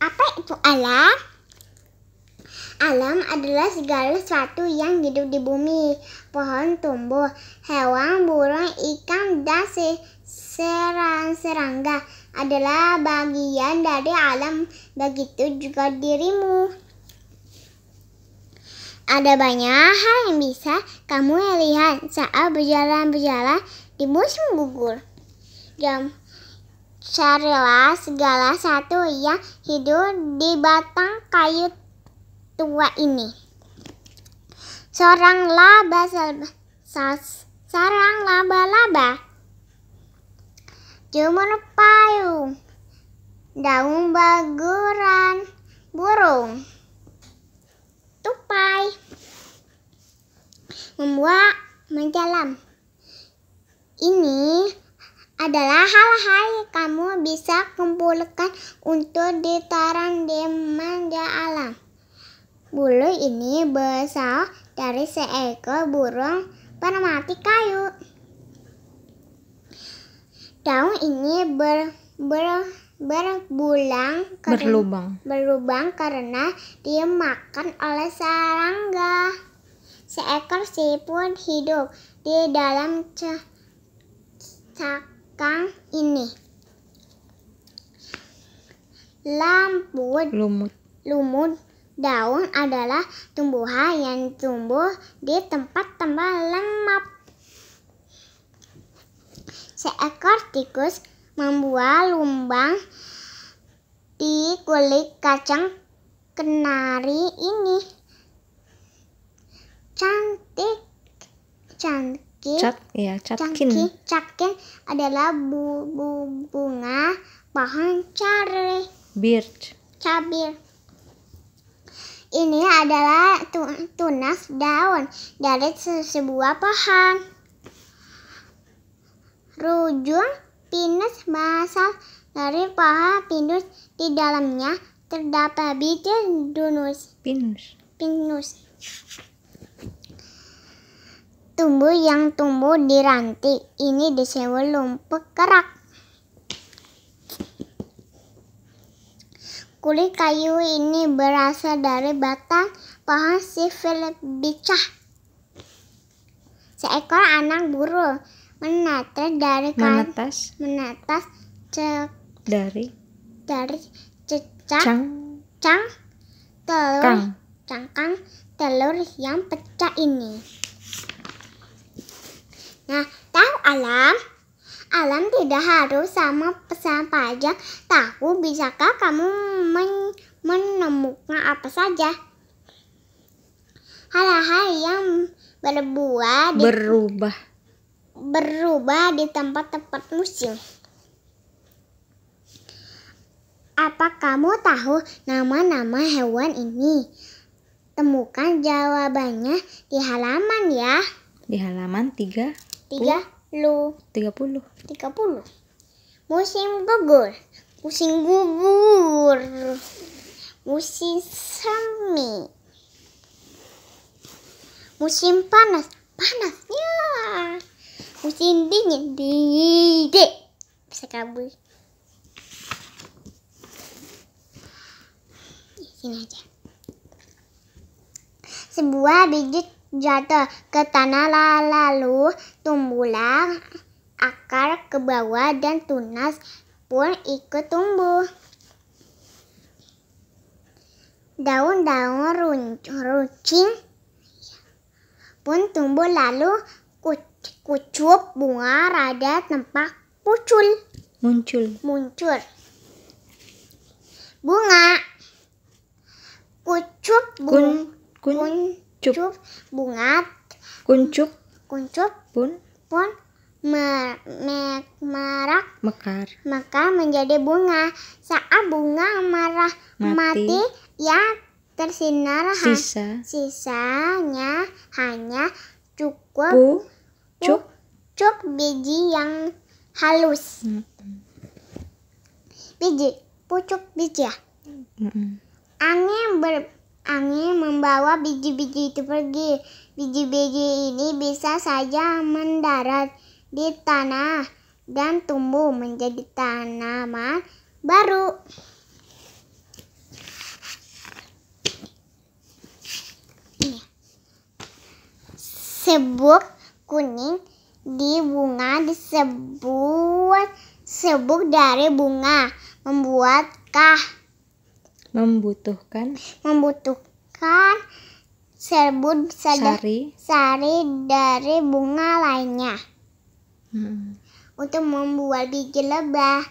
Apa itu alam? Alam adalah segala sesuatu yang hidup di bumi, pohon tumbuh, hewan, burung, ikan, dan se serang serangga adalah bagian dari alam, begitu juga dirimu. Ada banyak hal yang bisa kamu lihat saat berjalan-berjalan di musim gugur. Jam Carilah segala satu yang hidup di batang kayu tua ini. Seorang laba sarang laba-laba. Jumur payung, daun baguran, burung, tupai, membuat menjalam. Ini adalah hal-hal yang kamu bisa kumpulkan untuk ditaran di manja alam. Bulu ini besar dari seekor burung permati kayu. Daun ini ber, ber, berbulang karena, berlubang. berlubang karena makan oleh serangga. Seekor siput hidup di dalam cak belakang ini lampu lumut lumut daun adalah tumbuhan yang tumbuh di tempat-tempat lembab seekor tikus membuat lubang di kulit kacang kenari ini cantik cantik caki Cak, ya cakin. cakin adalah bu, bu, bunga pohon cari. Birch. Cabir. Ini adalah tunas daun dari sebuah pohon. Rujung pinus berasal dari pohon pinus. Di dalamnya terdapat biji dunus. Pinus. Pinus. Tumbuh yang tumbuh di ranting ini disebut lumpuh kerak. Kulit kayu ini berasal dari batang pohon bicah. Seekor anak burung menetes dari kayu menetas cek, dari dari cecak cang, cang telur cangkang telur yang pecah ini. Nah, tahu alam? Alam tidak harus sama pesan pajak. Tahu bisakah kamu men menemukan apa saja? Hal-hal yang berbuah di, berubah berubah di tempat-tempat musim. Apa kamu tahu nama-nama hewan ini? Temukan jawabannya di halaman ya. Di halaman 3. Tiga lu. Tiga puluh. Tiga puluh. Musim gugur. Musim gugur. Musim semi. Musim panas. Panasnya. Musim dingin. Dingin. Bisa kabur. Sini aja. Sebuah biji jatuh ke tanah lalu tumbuhlah akar ke bawah dan tunas pun ikut tumbuh. Daun-daun runcing pun tumbuh lalu kucup bunga rada tempat muncul. Muncul. Muncul. Bunga kucup bunga kun, kun. kun kuncup bunga kuncup kuncup pun pun mer, me, merak mekar mekar menjadi bunga saat bunga merah mati, mati ya tersinar sisa sisanya hanya cukup Bu, cuk cuk biji yang halus -hmm. biji pucuk biji ya -hmm. angin ber angin membawa biji-biji itu pergi. Biji-biji ini bisa saja mendarat di tanah dan tumbuh menjadi tanaman baru. Sebuk kuning di bunga disebut sebuk dari bunga membuat kah membutuhkan membutuhkan serbun sari sari dari bunga lainnya hmm. untuk membuat biji lebah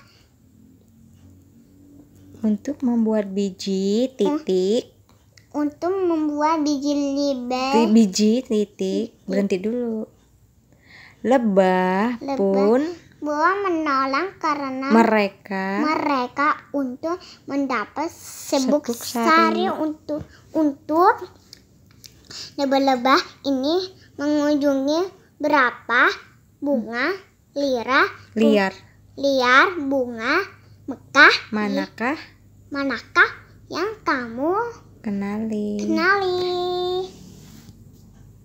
untuk membuat biji titik untuk membuat biji lebah biji titik berhenti dulu lebah, lebah. pun bahwa menolong karena mereka mereka untuk mendapat sebuk, sebuk sari, sari untuk untuk lebah-lebah ini mengunjungi berapa bunga lira liar bu, liar bunga Mekah manakah manakah yang kamu kenali kenali